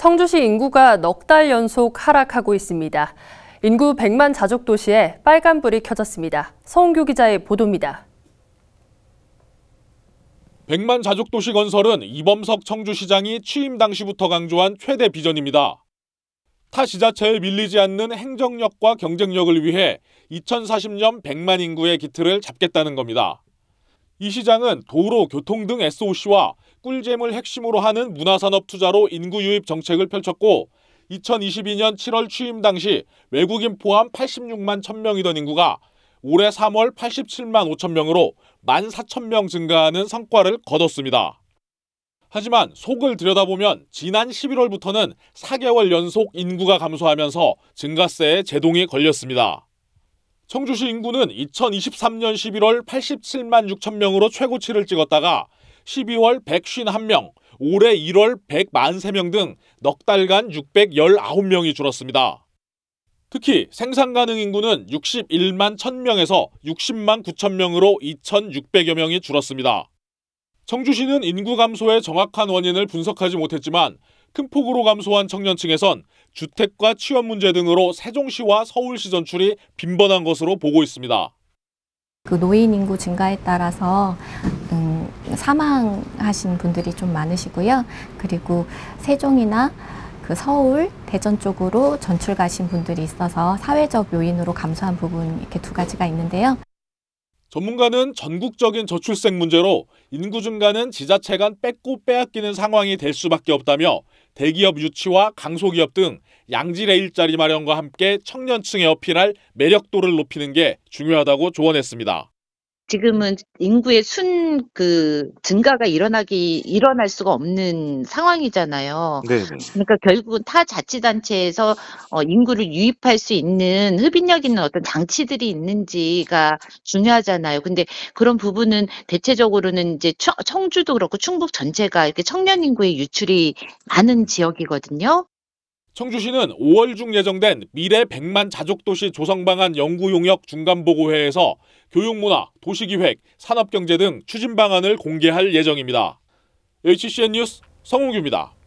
청주시 인구가 넉 달 연속 하락하고 있습니다. 인구 100만 자족 도시에 빨간불이 켜졌습니다. 서홍규 기자의 보도입니다. 100만 자족 도시 건설은 이범석 청주시장이 취임 당시부터 강조한 최대 비전입니다. 타 지자체에 밀리지 않는 행정력과 경쟁력을 위해 2040년 100만 인구의 기틀을 잡겠다는 겁니다. 이 시장은 도로, 교통 등 SOC와 꿀잼을 핵심으로 하는 문화산업 투자로 인구 유입 정책을 펼쳤고 2022년 7월 취임 당시 외국인 포함 86만 1000명이던 인구가 올해 3월 87만 5천명으로 1만 4 0명 증가하는 성과를 거뒀습니다. 하지만 속을 들여다보면 지난 11월부터는 4개월 연속 인구가 감소하면서 증가세에 제동이 걸렸습니다. 청주시 인구는 2023년 11월 87만 6천명으로 최고치를 찍었다가 12월 151명, 올해 1월 143명 등 넉 달간 619명이 줄었습니다. 특히 생산 가능 인구는 61만 1000명에서 60만 9000명으로 2600여 명이 줄었습니다. 청주시는 인구 감소의 정확한 원인을 분석하지 못했지만 큰 폭으로 감소한 청년층에선 주택과 취업 문제 등으로 세종시와 서울시 전출이 빈번한 것으로 보고 있습니다. 그 노인 인구 증가에 따라서 음, 사망하신 분들이 좀 많으시고요. 그리고 세종이나 그 서울, 대전 쪽으로 전출 가신 분들이 있어서 사회적 요인으로 감소한 부분 이렇게 두 가지가 있는데요. 전문가는 전국적인 저출생 문제로 인구 증가는 지자체 간 뺏고 빼앗기는 상황이 될 수밖에 없다며 대기업 유치와 강소기업 등 양질의 일자리 마련과 함께 청년층에 어필할 매력도를 높이는 게 중요하다고 조언했습니다. 지금은 인구의 순 그 증가가 일어나기 일어날 수가 없는 상황이잖아요. 네 그러니까 결국은 타 자치단체에서 어, 인구를 유입할 수 있는 흡인력 있는 어떤 장치들이 있는지가 중요하잖아요. 근데 그런 부분은 대체적으로는 이제 청주도 그렇고 충북 전체가 이렇게 청년 인구의 유출이 많은 지역이거든요. 청주시는 5월 중 예정된 미래 100만 자족도시 조성방안 연구용역 중간보고회에서 교육문화, 도시기획, 산업경제 등 추진방안을 공개할 예정입니다. HCN 뉴스 성우규입니다.